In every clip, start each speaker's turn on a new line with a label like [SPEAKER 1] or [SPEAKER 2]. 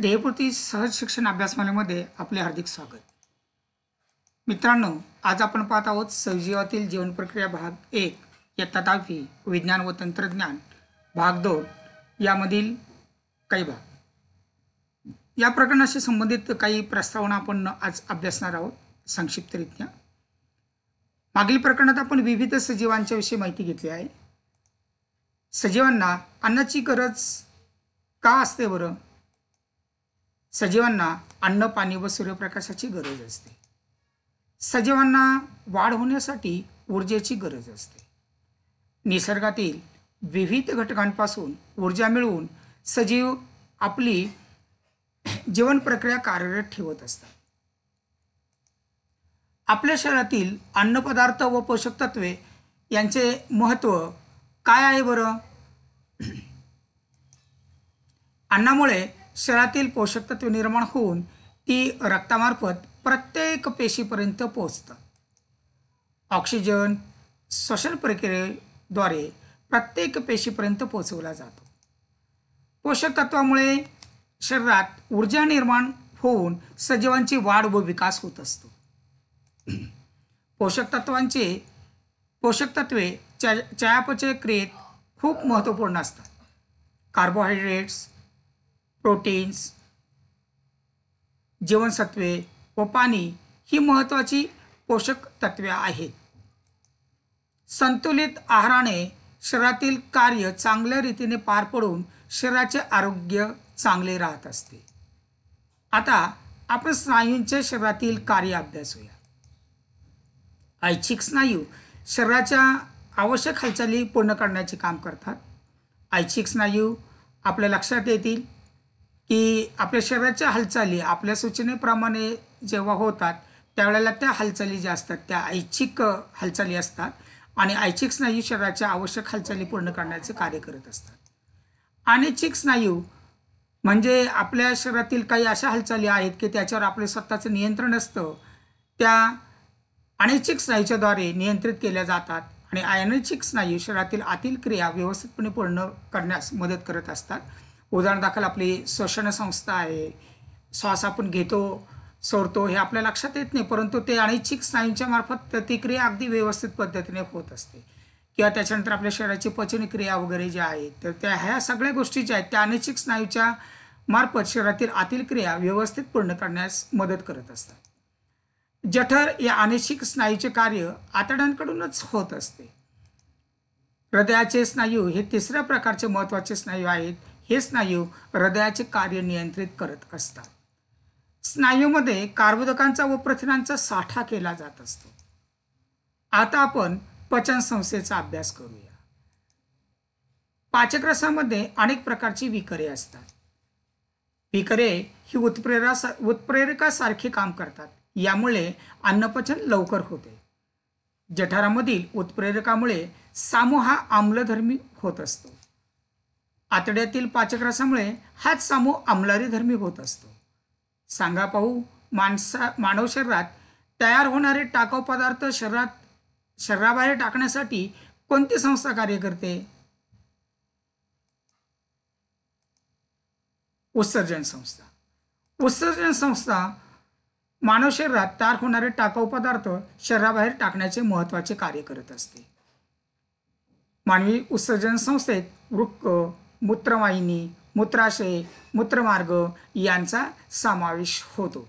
[SPEAKER 1] देहपूर्ती सहज शिक्षण अभ्यासमालेमध्ये आपले हार्दिक स्वागत मित्रांनो आज आपण पाहत आहोत सजीवातील जीवन प्रक्रिया भाग एक या दहावी विज्ञान व तंत्रज्ञान भाग दोन यामधील काही भाग या प्रकरणाशी संबंधित काही प्रस्तावना आपण आज अभ्यासणार आहोत संक्षिप्तरित्या मागील प्रकरणात आपण विविध सजीवांच्या विषयी माहिती घेतली आहे सजीवांना अन्नाची गरज का असते बरं सजीवांना अन्न पाणी व सूर्यप्रकाशाची गरज असते सजीवांना वाढ होण्यासाठी ऊर्जेची गरज असते निसर्गातील विविध घटकांपासून ऊर्जा मिळवून सजीव आपली जीवन प्रक्रिया कार्यरत ठेवत असतात आपल्या शरीरातील अन्नपदार्थ व पोषक तत्वे यांचे महत्त्व काय आहे बरं अन्नामुळे शरीरातील पोषक तत्वे निर्माण होऊन ती रक्तामार्फत प्रत्येक पेशीपर्यंत पोचतं ऑक्सिजन श्वसन प्रक्रियेद्वारे प्रत्येक पेशीपर्यंत पोचवला जातो पोषक तत्वामुळे शरीरात ऊर्जा निर्माण होऊन सजीवांची वाढ व विकास होत असतो पोषक तत्वांचे पोषक तत्वे चयापचय क्रियेत खूप महत्त्वपूर्ण असतात कार्बोहायड्रेट्स प्रोटीन्स जीवनसत्वे व पाणी ही महत्त्वाची पोषक तत्वे आहेत संतुलित आहाराने शरीरातील कार्य चांगल्या रीतीने पार पडून शरीराचे आरोग्य चांगले राहत असते आता आपण स्नायूंचे शरीरातील कार्य अभ्यास होऊया ऐच्छिक स्नायू शरीराच्या आवश्यक हालचाली पूर्ण करण्याचे काम करतात ऐच्छिक स्नायू आपल्या लक्षात येतील की आपल्या शरीराच्या हालचाली आपल्या सूचनेप्रमाणे जेव्हा होतात त्यावेळेला त्या हालचाली ज्या असतात त्या ऐच्छिक हालचाली असतात आणि ऐच्छिक स्नायू शरीराच्या आवश्यक हालचाली पूर्ण करण्याचे कार्य करत असतात अनैच्छिक स्नायू म्हणजे आपल्या शरीरातील काही अशा हालचाली आहेत की त्याच्यावर आपलं स्वतःचं नियंत्रण असतं त्या अनैच्छिक स्नायूच्याद्वारे नियंत्रित केल्या जातात आणि अनैच्छिक स्नायू शरीरातील आतील क्रिया व्यवस्थितपणे पूर्ण करण्यास मदत करत असतात उदाहरण दाखल आपली श्वसन संस्था आहे श्वास आपण घेतो सोडतो हे आपल्या लक्षात येत नाही परंतु ते अनैच्छिक स्नायूंच्या मार्फत प्रतिक्रिया अगदी व्यवस्थित पद्धतीने होत असते किंवा त्याच्यानंतर आपल्या शरीराची पचनक्रिया वगैरे ज्या आहेत तर त्या ह्या सगळ्या गोष्टी ज्या आहेत त्या अनैच्छिक स्नायूच्या मार्फत शरीरातील आतील क्रिया व्यवस्थित पूर्ण करण्यास मदत करत असतात जठर या अनैच्छिक स्नायूचे कार्य आतड्यांकडूनच होत असते हृदयाचे स्नायू हे तिसऱ्या प्रकारचे महत्त्वाचे स्नायू आहेत हे स्नायू हृदयाचे कार्य नियंत्रित करत असतात स्नायूमध्ये कार्बोदकांचा व प्रथिनांचा साठा केला जात असतो आता आपण पचन संस्थेचा अभ्यास करूया पाचक्रसामध्ये अनेक प्रकारची विकरे असतात विकरे ही उत्प्रेरा उत्प्रेरकासारखे काम करतात यामुळे अन्नपचन लवकर होते जठारामधील उत्प्रेरकामुळे सामूहा आम्लधर्मी होत असतो आतड्यातील पाचक्रसामुळे हाच सामूह अंमलारी धर्मी होत असतो सांगा पाहू माणसा मानव शरीरात तयार होणारे टाकाऊ पदार्थ शरीरात शरीराबाहेर टाकण्यासाठी कोणती संस्था कार्य करते उत्सर्जन संस्था उत्सर्जन संस्था मानव शरीरात तयार होणारे टाकाऊ पदार्थ शरीराबाहेर टाकण्याचे महत्त्वाचे कार्य करत असते मानवी उत्सर्जन संस्थेत वृक्क मूत्रवाहिनी मूत्राशय मूत्रमार्ग यांचा समावेश होतो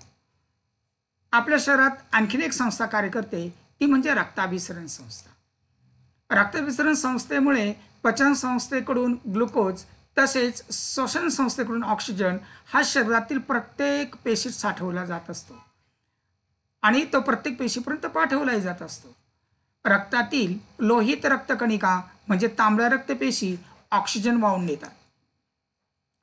[SPEAKER 1] आपल्या शहरात आणखीन एक संस्था कार्य करते ती म्हणजे रक्ताभिसरण संस्था रक्ताभिसरण संस्थेमुळे पचन संस्थेकडून ग्लुकोज तसेच श्वसन संस्थेकडून ऑक्सिजन हा शरीरातील प्रत्येक पेशीत साठवला जात असतो आणि तो प्रत्येक पेशीपर्यंत पाठवलाही जात असतो रक्तातील लोहित रक्तकणिका म्हणजे तांबड्या रक्तपेशी ऑक्सिजन वाहून नेतात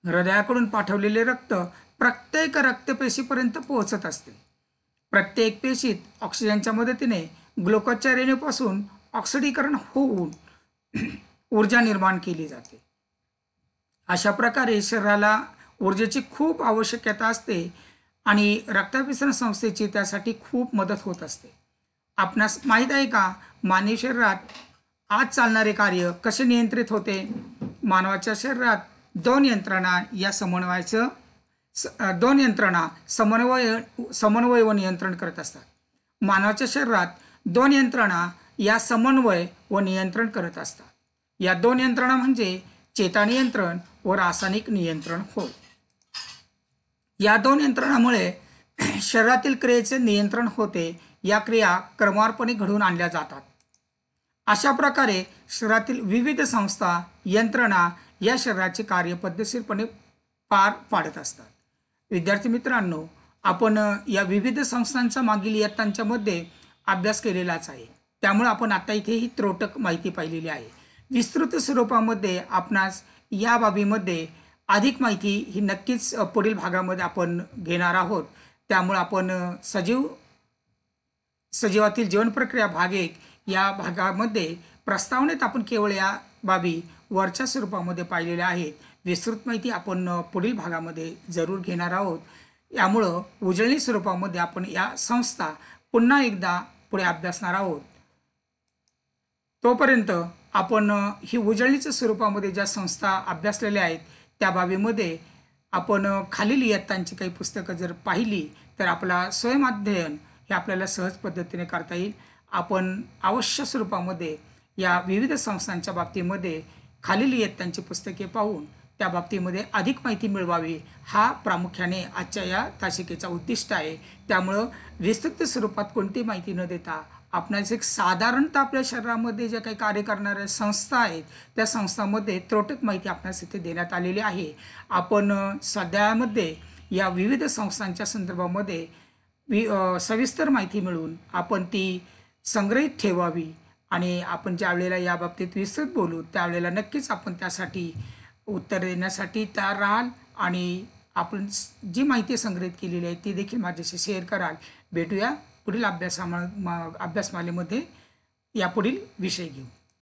[SPEAKER 1] हृदयाकडून पाठवलेले रक्त प्रत्येक रक्तपेशीपर्यंत पोहोचत असते प्रत्येक पेशीत ऑक्सिजनच्या मदतीने ग्लुकोजच्या रेणूपासून ऑक्सिडीकरण होऊन ऊर्जा निर्माण केली जाते अशा प्रकारे शरीराला ऊर्जेची खूप आवश्यकता असते आणि रक्ताभिसरण संस्थेची त्यासाठी खूप मदत होत असते आपणास माहीत आहे का मानवी शरीरात आज चालणारे कार्य कसे नियंत्रित होते मानवाच्या शरीरात दोन यंत्रणा या समन्वयाचं दोन यंत्रणा समन्वय समन्वय व नियंत्रण करत असतात मानवाच्या शरीरात दोन यंत्रणा या समन्वय व नियंत्रण करत असतात या दोन यंत्रणा म्हणजे चेतानियंत्रण व रासायनिक नियंत्रण होय या दोन यंत्रणामुळे शरीरातील क्रियेचे नियंत्रण होते या क्रिया क्रमवारपणे घडून आणल्या जातात अशा प्रकारे शहरातील विविध संस्था यंत्रणा या शहराचे कार्य पद्धतशीरपणे पार पाडत असतात विद्यार्थी मित्रांनो आपण या विविध संस्थांचा मागील मध्ये अभ्यास केलेलाच आहे त्यामुळे आपण आता इथे ही त्रोटक माहिती पाहिलेली आहे विस्तृत स्वरूपामध्ये आपणास या बाबीमध्ये अधिक माहिती ही नक्कीच पुढील भागामध्ये आपण घेणार आहोत त्यामुळे आपण सजीव सजीवातील प्रक्रिया भाग एक या भागामध्ये प्रस्तावनेत आपण केवळ या बाबी वरच्या स्वरूपामध्ये पाहिलेल्या आहेत विस्तृत माहिती आपण पुढील भागामध्ये जरूर घेणार आहोत यामुळं उजळणी स्वरूपामध्ये आपण या संस्था पुन्हा एकदा पुढे अभ्यासणार आहोत तोपर्यंत आपण ही उजळणीच्या स्वरूपामध्ये ज्या संस्था अभ्यासलेल्या आहेत त्या बाबीमध्ये आपण खालील इयत्तांची काही पुस्तकं जर पाहिली तर आपला अध्ययन हे आपल्याला सहज पद्धतीने करता येईल आपण अवश्य स्वरूपामध्ये या विविध संस्थांच्या बाबतीमध्ये खालील त्यांची पुस्तके पाहून त्या बाबतीमध्ये अधिक माहिती मिळवावी हा प्रामुख्याने आजच्या या ताशिकेचा उद्दिष्ट आहे त्यामुळं विस्तृत स्वरूपात कोणती माहिती न देता आपणास एक साधारणतः आपल्या शरीरामध्ये ज्या काही कार्य करणाऱ्या संस्था आहेत त्या संस्थांमध्ये त्रोटक माहिती आपल्यास इथे देण्यात आलेली आहे आपण सध्यामध्ये या विविध संस्थांच्या संदर्भामध्ये वि सविस्तर माहिती मिळून आपण ती संग्रहित ठेवावी आणि आपण ज्या वेळेला याबाबतीत विस्तृत बोलू त्यावेळेला नक्कीच आपण त्यासाठी उत्तर देण्यासाठी तयार राहाल आणि आपण जी माहिती संग्रहित केलेली आहे ती देखील माझ्याशी शेअर कराल भेटूया पुढील अभ्यासामा अभ्यासमालेमध्ये यापुढील विषय घेऊ